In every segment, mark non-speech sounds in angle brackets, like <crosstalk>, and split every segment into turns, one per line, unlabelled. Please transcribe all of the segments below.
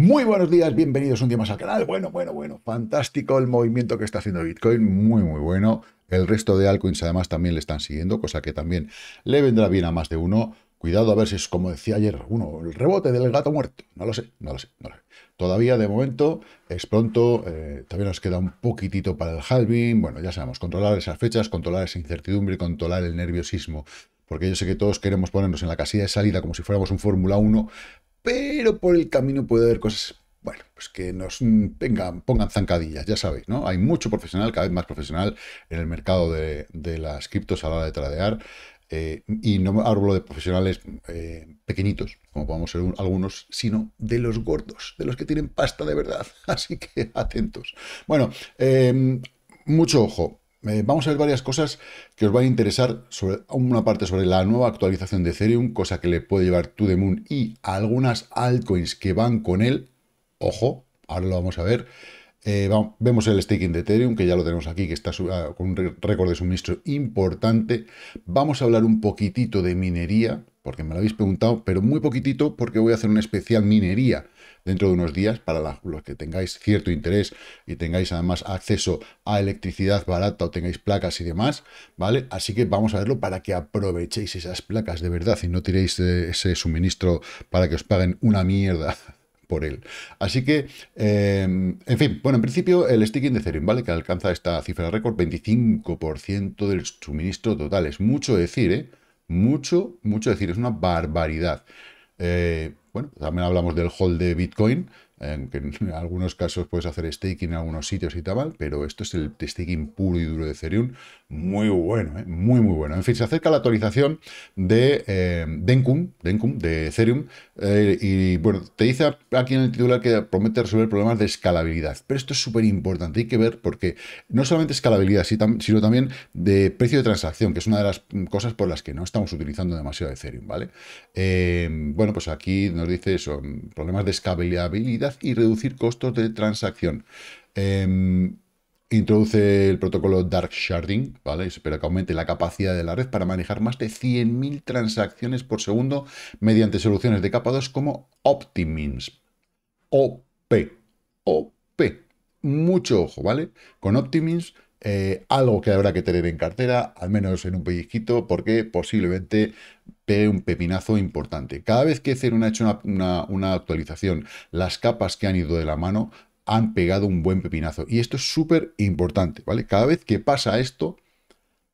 Muy buenos días, bienvenidos un día más al canal. Bueno, bueno, bueno, fantástico el movimiento que está haciendo Bitcoin, muy, muy bueno. El resto de altcoins además también le están siguiendo, cosa que también le vendrá bien a más de uno. Cuidado a ver si es como decía ayer uno, el rebote del gato muerto. No lo sé, no lo sé, no lo sé. Todavía de momento es pronto, también eh, todavía nos queda un poquitito para el halving. Bueno, ya sabemos, controlar esas fechas, controlar esa incertidumbre, controlar el nerviosismo porque yo sé que todos queremos ponernos en la casilla de salida como si fuéramos un Fórmula 1, pero por el camino puede haber cosas, bueno, pues que nos pongan zancadillas, ya sabéis, ¿no? Hay mucho profesional, cada vez más profesional en el mercado de, las criptos a la hora de tradear. Eh, y no hablo de profesionales eh, pequeñitos, como podemos ser algunos, sino de los gordos, de los que tienen pasta de verdad. <laughs> Así que atentos. Bueno, eh, mucho ojo. Eh, vamos a ver varias cosas que os van a interesar, sobre una parte sobre la nueva actualización de Ethereum, cosa que le puede llevar To The Moon y algunas altcoins que van con él. Ojo, ahora lo vamos a ver. Eh, vemos el staking de Ethereum, que ya lo tenemos aquí, que está ah, con un récord de suministro importante. Vamos a hablar un poquitito de minería, porque me lo habéis preguntado, pero muy poquitito porque voy a hacer una especial minería dentro de unos días para los que tengáis cierto interés y tengáis además acceso a electricidad barata o tengáis placas y demás, ¿vale? Así que vamos a verlo para que aprovechéis esas placas de verdad y no tiréis eh, ese suministro para que os paguen una mierda <laughs> por él. Así que, em, en fin, bueno, en principio el sticking de Cerim, ¿vale? Que alcanza esta cifra récord, 25% del suministro total. Es mucho decir, ¿eh? mucho, mucho, decir, es una barbaridad. Eh, bueno, también hablamos del hold de Bitcoin, en algunos casos puedes hacer staking en algunos sitios y tal, pero esto es el staking puro y duro de Ethereum, muy bueno, ¿eh? muy muy bueno. En fin, se acerca la actualización de eh, de Ethereum, eh, y bueno, te dice aquí en el titular que promete resolver problemas de escalabilidad, pero esto es súper importante, hay que ver porque no solamente escalabilidad, sino también de precio de transacción, que es una de las cosas por las que no estamos utilizando demasiado Ethereum, ¿vale? Eh, bueno, pues aquí nos dice eso, problemas de escalabilidad y reducir costos de transacción. Em, introduce el protocolo Dark Sharding, ¿vale? espera que aumente la capacidad de la red para manejar más de 100.000 transacciones por segundo mediante soluciones de capa 2 como Optimins. OP. OP. Mucho ojo, ¿vale? Con Optimins eh, algo que habrá que tener en cartera, al menos en un pellizquito, porque posiblemente pegue un pepinazo importante. Cada vez que Ethereum ha hecho una, una actualización, las capas que han ido de la mano han pegado un buen pepinazo. Y esto es súper importante, ¿vale? Cada vez que pasa esto,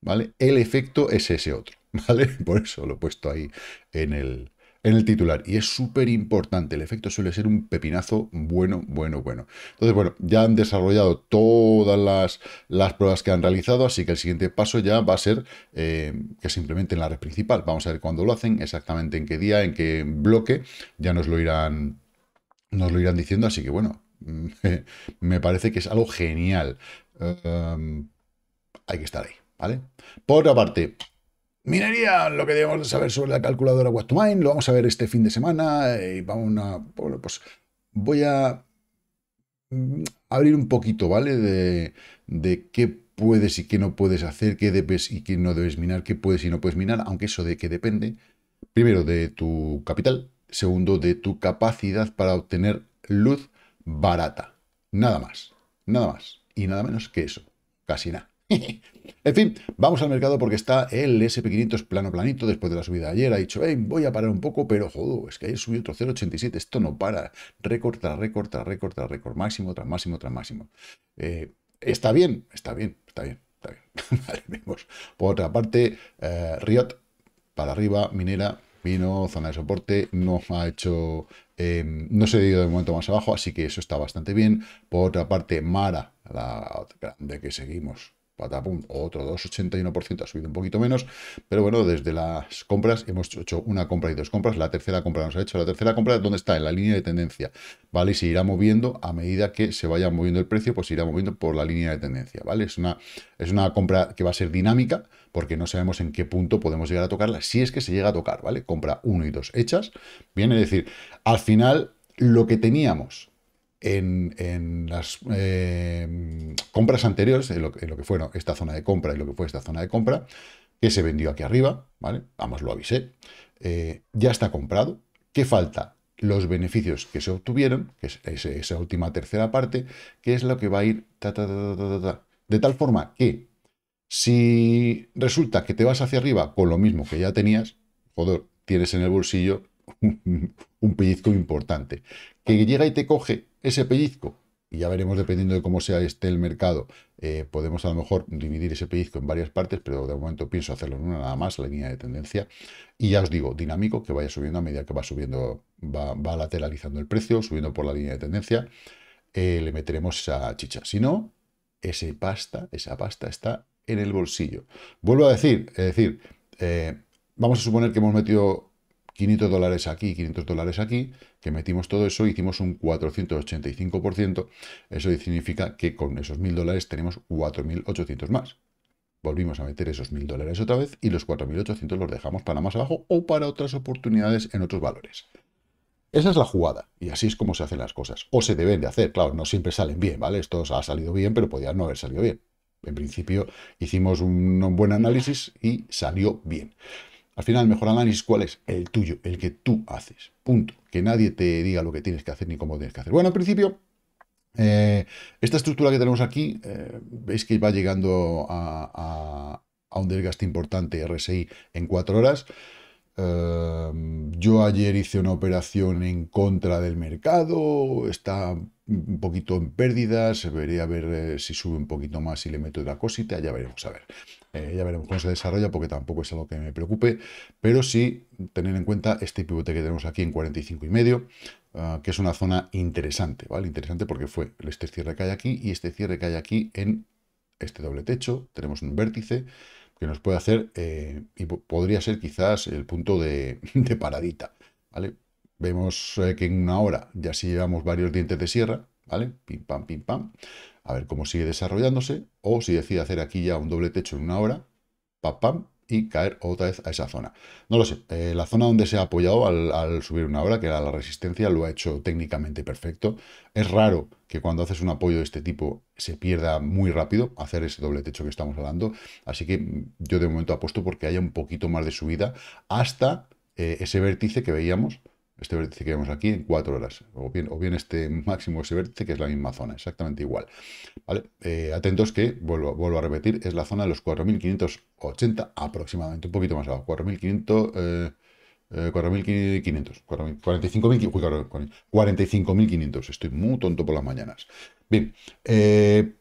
¿vale? El efecto es ese otro, <laughs> ¿vale? Por eso lo he puesto ahí en el, en el titular. Y es súper importante. El efecto suele ser un pepinazo bueno, bueno, bueno. Entonces, bueno, ya han desarrollado todas las, las pruebas que han realizado, así que el siguiente paso ya va a ser eh, que simplemente en la red principal. Vamos a ver cuándo lo hacen, exactamente en qué día, en qué bloque. Ya nos lo irán, nos lo irán diciendo, así que bueno, <laughs> me parece que es algo genial. Eh, hay que estar ahí, ¿vale? Por otra parte, Minería, lo que debemos saber sobre la calculadora mine lo vamos a ver este fin de semana eh, y vamos a... pues voy a mm, abrir un poquito, ¿vale? De, qué puedes y qué no puedes hacer, qué debes y qué no debes minar, qué puedes y no puedes minar, aunque eso de que depende, primero, de tu capital, segundo, de tu capacidad para obtener luz barata. Nada más, nada más y nada menos que eso, casi nada. <laughs> En fin, vamos al mercado porque está el SP500 plano planito después de la subida de ayer. Ha dicho, voy a parar un poco, pero joder, es que ayer subió otro 0,87. Esto no para. Récord tras récord tras récord tras récord. Máximo tras máximo tras máximo. Eh, está bien, está bien, está bien, está <laughs> Por otra parte, eh, Riot para arriba, minera, vino, zona de soporte, no ha hecho em, no se ha ido de momento más abajo, así que eso está bastante bien. Por otra parte, Mara, la grande que seguimos, patapum, otro 2,81%, ha subido un poquito menos, pero bueno, desde las compras hemos hecho una compra y dos compras, la tercera compra nos ha hecho, la tercera compra, ¿dónde está? En la línea de tendencia, ¿vale? Y se irá moviendo a medida que se vaya moviendo el precio, pues se irá moviendo por la línea de tendencia, ¿vale? Es una, es una compra que va a ser dinámica, porque no sabemos en qué punto podemos llegar a tocarla, si es que se llega a tocar, ¿vale? Compra uno y dos hechas, viene a decir, al final, lo que teníamos en, las mm. em, compras anteriores, en lo, que fueron esta zona de compra y lo que fue esta zona de compra, que se vendió aquí arriba, ¿vale? lo avisé, eh, ya está comprado. ¿Qué falta? Los beneficios que se obtuvieron, que es, esa última tercera parte, que es lo que va a ir de tal forma que si resulta que te vas hacia arriba con lo mismo que ya tenías, joder, tienes en el bolsillo <laughs> un pellizco importante. Que llega y te coge ese pellizco, y ya veremos dependiendo de cómo sea este el mercado, eh, podemos a lo mejor dividir ese pellizco en varias partes, pero de momento pienso hacerlo en una nada más, la línea de tendencia, y ya os digo, dinámico, que vaya subiendo a medida que va subiendo, va, lateralizando el precio, subiendo por la línea de tendencia, eh, le meteremos esa chicha. Si no, ese pasta, esa pasta está en el bolsillo. Vuelvo a decir, es decir, eh, vamos a suponer que hemos metido 500 dólares aquí, 500 dólares aquí, que metimos todo eso, hicimos un 485%, eso significa que con esos 1.000 dólares tenemos 4.800 más. Volvimos a meter esos 1.000 dólares otra vez y los 4.800 los dejamos para más abajo o para otras oportunidades en otros valores. Esa es la jugada, y así es como se hacen las cosas. O se deben de hacer, claro, no siempre salen bien, ¿vale? Esto ha salido bien, pero podía no haber salido bien. En principio hicimos un buen análisis y salió bien. Al final, el mejor análisis, ¿cuál es? El tuyo, el que tú haces. Punto. Que nadie te diga lo que tienes que hacer ni cómo tienes que hacer. Bueno, al principio, eh, esta estructura que tenemos aquí, eh, veis que va llegando a, un desgaste importante RSI en cuatro horas. Eh, yo ayer hice una operación en contra del mercado, está un poquito en pérdidas, veré a ver si sube un poquito más y le meto la cosita, ya veremos, a ver. Eh, ya veremos cómo se desarrolla porque tampoco es algo que me preocupe, pero sí tener en cuenta este pivote que tenemos aquí en 45 y medio, ah, que es una zona interesante, ¿vale? Interesante porque fue este cierre que hay aquí y este cierre que hay aquí en este doble techo, tenemos un vértice que nos puede hacer, eh, y podría ser quizás el punto de, <laughs> paradita, ¿vale? Vemos eh, que en una hora ya si llevamos varios dientes de sierra, ¿vale? Pim, pam, pim, pam. A ver cómo sigue desarrollándose, o si decide hacer aquí ya un doble techo en una hora, pam, pam, y caer otra vez a esa zona. No lo sé, eh, la zona donde se ha apoyado al, subir una hora, que era la resistencia, lo ha hecho técnicamente perfecto. Es raro que cuando haces un apoyo de este tipo se pierda muy rápido hacer ese doble techo que estamos hablando, así que yo de momento apuesto porque haya un poquito más de subida hasta eh, ese vértice que veíamos, este vértice que vemos aquí en 4 horas, o bien, o bien este máximo ese vértice que es la misma zona, exactamente igual. ¿Vale? Eh, atentos que, vuelvo, vuelvo, a repetir, es la zona de los 4.580 aproximadamente, un poquito más abajo, 4.500... Eh, 4.500, eh, 45.500, estoy muy tonto por las mañanas. Bien, eh,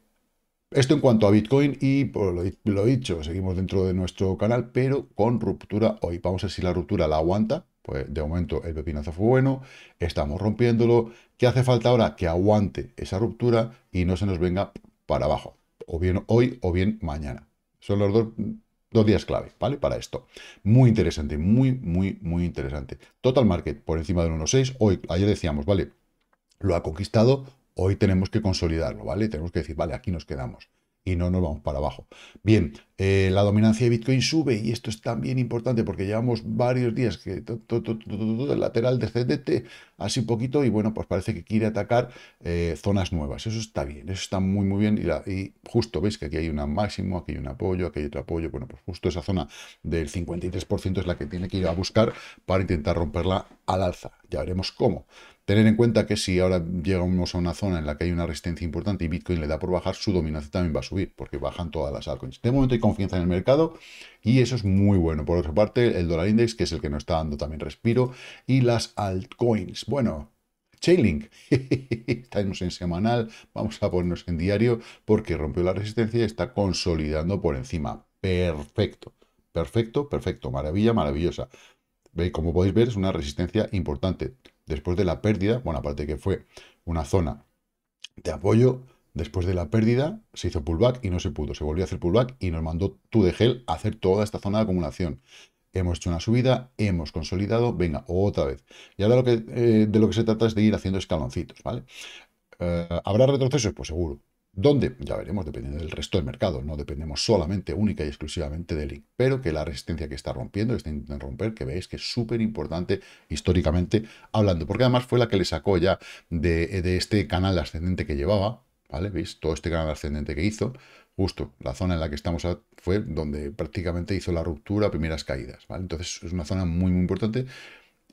esto en cuanto a Bitcoin y pues, lo, he dicho, seguimos dentro de nuestro canal, pero con ruptura hoy. Vamos a ver si la ruptura la aguanta, pues de momento el pepinazo fue bueno, estamos rompiéndolo. ¿Qué hace falta ahora? Que aguante esa ruptura y no se nos venga para abajo. O bien hoy o bien mañana. Son los dos, mm, dos días clave, ¿vale? Para esto. Muy interesante, muy, muy, muy interesante. Total Market por encima del 1.6. Hoy, ayer decíamos, ¿vale? Lo ha conquistado, hoy tenemos que consolidarlo, ¿vale? Tenemos que decir, vale, aquí nos quedamos y no nos vamos para abajo. Bien, eh, la dominancia de Bitcoin sube y esto es también importante porque llevamos varios días que el lateral descendente así poquito y bueno, pues parece que quiere atacar eh, zonas nuevas. Eso está bien, eso está muy muy bien y, justo veis que aquí hay un máximo, aquí hay un apoyo, aquí hay otro apoyo. Bueno, pues justo esa zona del 53% es la que tiene que ir a buscar para intentar romperla al alza. Ya veremos cómo. Tener en cuenta que si ahora llegamos a una zona en la que hay una resistencia importante y Bitcoin le da por bajar, su dominancia también va a subir, porque bajan todas las altcoins. De momento hay confianza en el mercado y eso es muy bueno. Por otra parte, el dólar index, que es el que nos está dando también respiro, y las altcoins. Bueno, Chainlink, <laughs> estamos en semanal, vamos a ponernos en diario, porque rompió la resistencia y está consolidando por encima. Perfecto, perfecto, perfecto, maravilla, maravillosa. Como podéis ver, es una resistencia importante. Después de la pérdida, bueno, aparte que fue una zona de apoyo, después de la pérdida se hizo pullback y no se pudo. Se volvió a hacer pullback y nos mandó Gel a hacer toda esta zona de acumulación. Hemos hecho una subida, hemos consolidado, venga, otra vez. Y ahora lo que, eh, de lo que se trata es de ir haciendo escaloncitos, ¿vale? Eh, ¿Habrá retrocesos? Pues seguro donde, ya veremos, dependiendo del resto del mercado, no dependemos solamente, única y exclusivamente del Link, pero que la resistencia que está rompiendo, está intentando romper, que veis que es súper importante históricamente hablando, porque además fue la que le sacó ya de, este canal ascendente que llevaba, ¿vale? ¿Veis? Todo este canal ascendente que hizo, justo la zona en la que estamos fue donde prácticamente hizo la ruptura, primeras caídas, ¿vale? Entonces es una zona muy, muy importante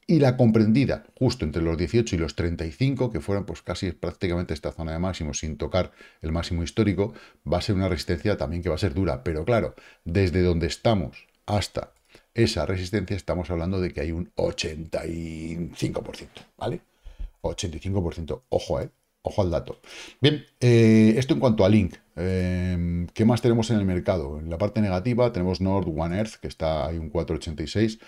y la comprendida justo entre los 18 y los 35, que fueron pues casi prácticamente esta zona de máximo sin tocar el máximo histórico, va a ser una resistencia también que va a ser dura, pero claro, desde donde estamos hasta esa resistencia estamos hablando de que hay un 85%, ¿vale? 85%, ojo, ¿eh? Ojo al dato. Bien, eh, esto en cuanto a Link. Eh, ¿Qué más tenemos en el mercado? En la parte negativa tenemos Nord One Earth, que está ahí un 486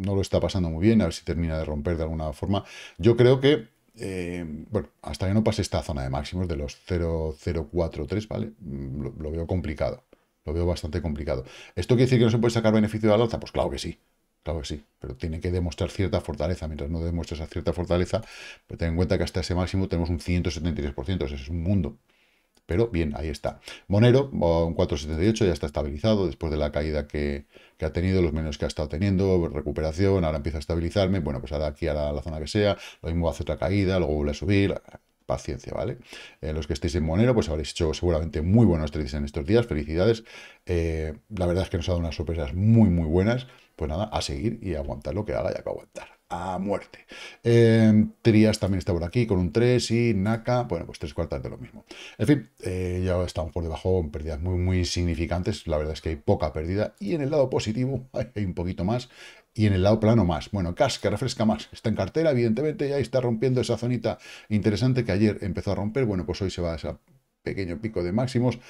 no lo está pasando muy bien, a ver si termina de romper de alguna forma. Yo creo que, eh, bueno, hasta que no pase esta zona de máximos de los 0,043, ¿vale? Mm, lo, veo complicado, lo veo bastante complicado. ¿Esto quiere decir que no se puede sacar beneficio de la alza? Pues claro que sí. Claro que sí, pero tiene que demostrar cierta fortaleza. Mientras no demuestre esa cierta fortaleza, pero pues ten en cuenta que hasta ese máximo tenemos un 173%, ese es un mundo. Pero bien, ahí está. Monero, un 4,78, ya está estabilizado después de la caída que, ha tenido, los menos que ha estado teniendo, recuperación, ahora empieza a estabilizarme. Bueno, pues ahora aquí a la, zona que sea, lo mismo hace otra caída, luego vuelve a subir, paciencia, ¿vale? Eh, los que estéis en Monero, pues habréis hecho seguramente muy buenos trades en estos días, felicidades. Eh, la verdad es que nos ha dado unas sorpresas muy, muy buenas. Pues nada, a seguir y aguantar lo que haga y que aguantar a muerte. Eh, Trias también está por aquí con un 3 y Naca, bueno, pues tres cuartas de lo mismo. En fin, eh, ya estamos por debajo con pérdidas muy, muy significantes. La verdad es que hay poca pérdida y en el lado positivo <laughs> hay un poquito más y en el lado plano más. Bueno, Casca refresca más, está en cartera, evidentemente, ya está rompiendo esa zonita interesante que ayer empezó a romper. Bueno, pues hoy se va a ese pequeño pico de máximos,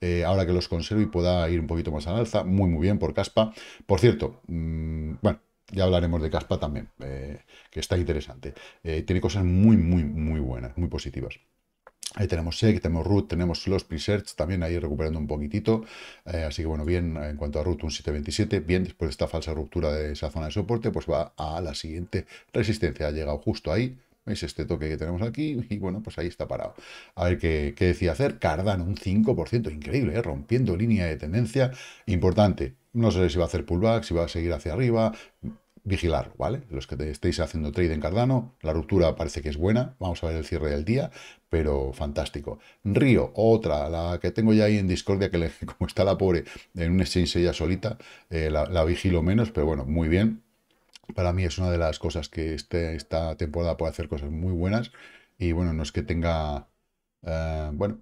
eh, ahora que los conservo y pueda ir un poquito más al alza, muy muy bien por caspa. Por cierto, mm, bueno, ya hablaremos de Caspa también, eh, que está interesante. Eh, tiene cosas muy, muy, muy buenas, muy positivas. Ahí tenemos SEC, tenemos root, tenemos los presets también ahí recuperando un poquitito. Eh, así que bueno, bien en cuanto a root un 727, bien después de esta falsa ruptura de esa zona de soporte, pues va a la siguiente resistencia. Ha llegado justo ahí, es este toque que tenemos aquí? Y bueno, pues ahí está parado. A ver qué, qué decía hacer. Cardano, un 5%, increíble, rompiendo línea de tendencia. Importante, no sé si va a hacer pullback, si va a seguir hacia arriba. Vigilar, ¿vale? Los que estéis haciendo trade en Cardano, la ruptura parece que es buena. Vamos a ver el cierre del día, pero fantástico. Río, otra, la que tengo ya ahí en Discordia, que <laughs> como está la pobre en un exchange ya solita, eh, la, vigilo menos, pero bueno, muy bien. Para mí es una de las cosas que este, esta temporada puede hacer cosas muy buenas. Y bueno, no es que tenga eh, bueno,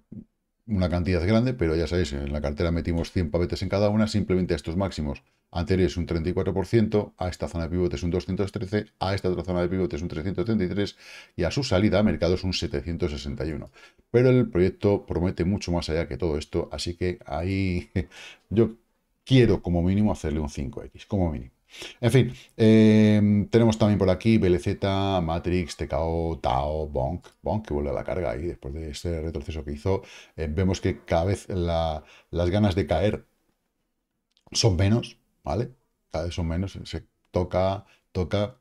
una cantidad grande, pero ya sabéis, en la cartera metimos 100 pavetes en cada una, simplemente a estos máximos anteriores un 34%, a esta zona de pivotes un 213, a esta otra zona de pivotes un 333 y a su salida a es un 761. Pero el proyecto promete mucho más allá que todo esto, así que ahí <laughs> yo quiero como mínimo hacerle un 5X, como mínimo. En fin, em, tenemos también por aquí BLZ, Matrix, TKO, Tao, Bonk, Bonk que vuelve a la carga ahí después de este retroceso que hizo. Eh, vemos que cada vez las ganas de caer son menos, ¿vale? Cada vez son menos, se toca, toca,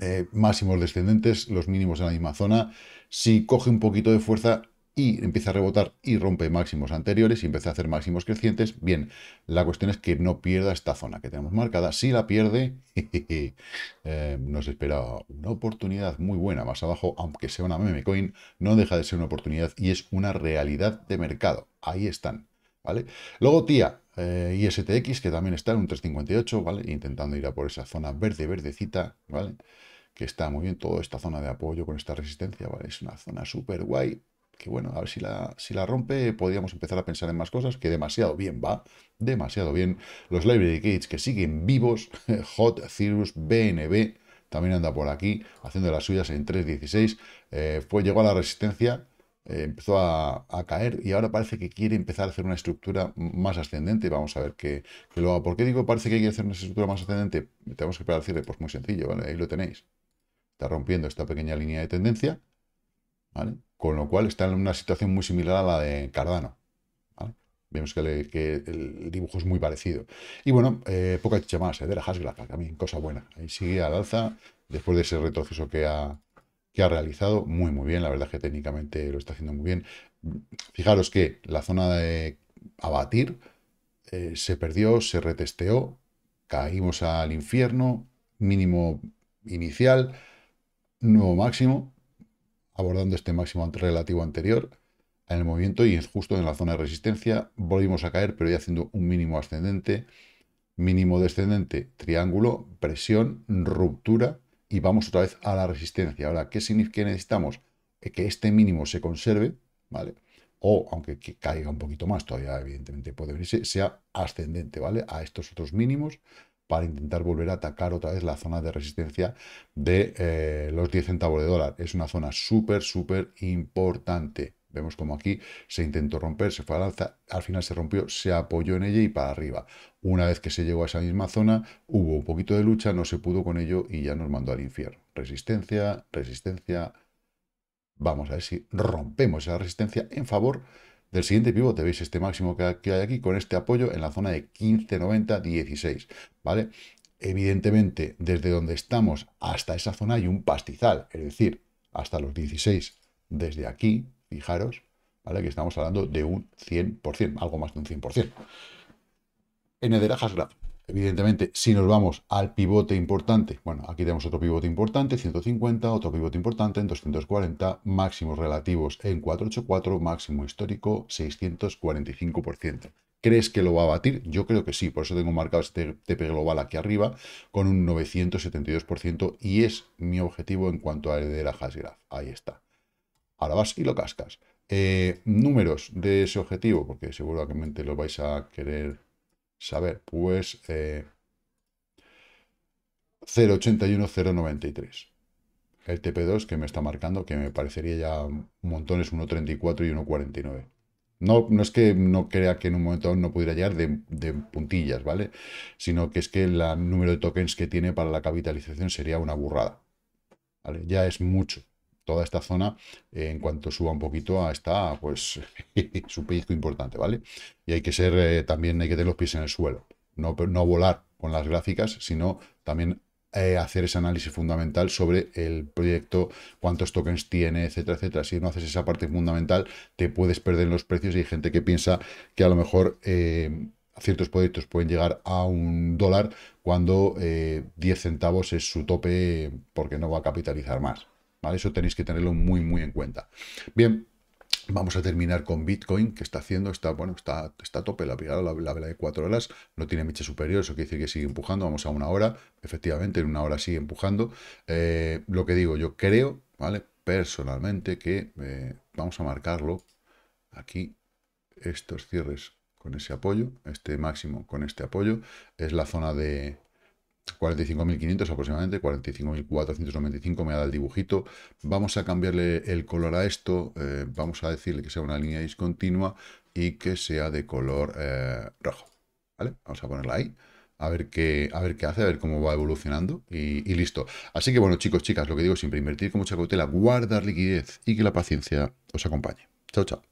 eh, máximos descendentes, los mínimos en la misma zona. Si coge un poquito de fuerza, y empieza a rebotar y rompe máximos anteriores y empieza a hacer máximos crecientes, bien, la cuestión es que no pierda esta zona que tenemos marcada. Si la pierde, <laughs> eh, nos espera una oportunidad muy buena más abajo, aunque sea una meme coin, no deja de ser una oportunidad y es una realidad de mercado. Ahí están, ¿vale? Luego, tía, eh, ISTX, que también está en un 358, ¿vale? Intentando ir a por esa zona verde, verdecita, ¿vale? Que está muy bien toda esta zona de apoyo con esta resistencia, ¿vale? Es una zona súper guay, que bueno, a ver si la, si la rompe, podríamos empezar a pensar en más cosas, que demasiado bien va, demasiado bien. Los Library Gates que siguen vivos, <laughs> Hot, Cirrus, BNB, también anda por aquí, haciendo las suyas en 3.16, eh, pues llegó a la resistencia, eh, empezó a, caer y ahora parece que quiere empezar a hacer una estructura más ascendente. Vamos a ver qué, qué lo ¿Por qué digo parece que quiere hacer una estructura más ascendente? Tenemos que esperar pues muy sencillo, ¿vale? Ahí lo tenéis. Está rompiendo esta pequeña línea de tendencia, ¿vale? Con lo cual está en una situación muy similar a la de Cardano. Vemos que, el dibujo es muy parecido. Y bueno, eh, poca chicha más, eh, de la Hasgrafa, también cosa buena. Ahí sigue al alza después de ese retroceso que ha, que ha realizado. Muy, muy bien. La verdad es que técnicamente lo está haciendo muy bien. Fijaros que la zona de abatir eh, se perdió, se retesteó, caímos al infierno, mínimo inicial, nuevo máximo, abordando este máximo relativo anterior en el movimiento y es justo en la zona de resistencia. Volvimos a caer, pero ya haciendo un mínimo ascendente, mínimo descendente, triángulo, presión, ruptura y vamos otra vez a la resistencia. Ahora, ¿qué significa que necesitamos? Eh, que este mínimo se conserve, ¿vale? O, aunque caiga un poquito más, todavía evidentemente puede venirse, sea ascendente, ¿vale? A estos otros mínimos para intentar volver a atacar otra vez la zona de resistencia de eh, los 10 centavos de dólar. Es una zona súper, súper importante. Vemos como aquí se intentó romper, se fue al alza, al final se rompió, se apoyó en ella y para arriba. Una vez que se llegó a esa misma zona, hubo un poquito de lucha, no se pudo con ello y ya nos mandó al infierno. Resistencia, resistencia. Vamos a ver si rompemos esa resistencia en favor del siguiente te veis este máximo que hay aquí con este apoyo en la zona de 15.90, 16, ¿vale? Evidentemente, desde donde estamos hasta esa zona hay un pastizal, es decir, hasta los 16 desde aquí, fijaros, ¿vale? Que estamos hablando de un 100%, algo más de un 100%. En Ederajas Graph, Evidentemente, si nos vamos al pivote importante, bueno, aquí tenemos otro pivote importante, 150, otro pivote importante en 240, máximos relativos en 484, máximo histórico 645%. ¿Crees que lo va a batir? Yo creo que sí, por eso tengo marcado este TP global aquí arriba con un 972% y es mi objetivo en cuanto a heredera Hashgraph. Ahí está. Ahora vas y lo cascas. Eh, números de ese objetivo, porque seguramente lo vais a querer saber? Pues 0.81, eh, 0.81093. El TP2 que me está marcando, que me parecería ya un montón, es 1.34 y 1.49. No, no es que no crea que en un momento no pudiera llegar de, puntillas, ¿vale? Sino que es que el número de tokens que tiene para la capitalización sería una burrada. ¿vale? Ya es mucho toda esta zona, eh, en cuanto suba un poquito, a esta, pues <laughs> su un importante, ¿vale? Y hay que ser, eh, también hay que tener los pies en el suelo, no, no volar con las gráficas, sino también eh, hacer ese análisis fundamental sobre el proyecto, cuántos tokens tiene, etcétera, etcétera. Si no haces esa parte fundamental, te puedes perder los precios y hay gente que piensa que a lo mejor ciertos proyectos pueden llegar a un dólar cuando 10 centavos es su tope porque no va a capitalizar más. Eso tenéis que tenerlo muy, muy en cuenta. Bien, Vamos a terminar con Bitcoin, que está haciendo, está, bueno, está, está tope, la la, vela de cuatro horas, no tiene miche superior, eso quiere decir que sigue empujando, vamos a una hora, efectivamente, en una hora sigue empujando. Eh, lo que digo, yo creo, ¿vale? Personalmente que eh, vamos a marcarlo aquí, estos cierres con ese apoyo, este máximo con este apoyo, es la zona de 45.500 aproximadamente, 45.495 me ha dado el dibujito. Vamos a cambiarle el color a esto, eh, vamos a decirle que sea una línea discontinua y que sea de color eh, rojo. ¿Vale? Vamos a ponerla ahí. A ver, qué, a ver qué hace, a ver cómo va evolucionando y, y listo. Así que bueno, chicos, chicas, lo que digo siempre, invertir con mucha cautela, guardar liquidez y que la paciencia os acompañe. Chao, chao.